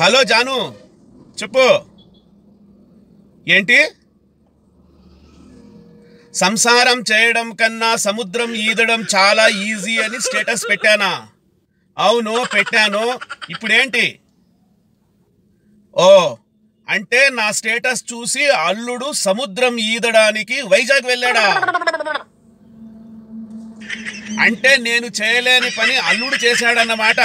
hello Janu చెప్పు ఏంటి సంసారం చేయడం కన్నా సముద్రం ఈదడం చాలా ఈజీ అని స్టేటస్ పెట్టానా అవును పెట్టాను ఇప్పుడేంటి ఓ అంటే నా స్టేటస్ చూసి అల్లుడు సముద్రం ఈదడానికి వైజాగ్ వెళ్ళాడా అంటే నేను చేయలేని పని అల్లుడు చేశాడన్నమాట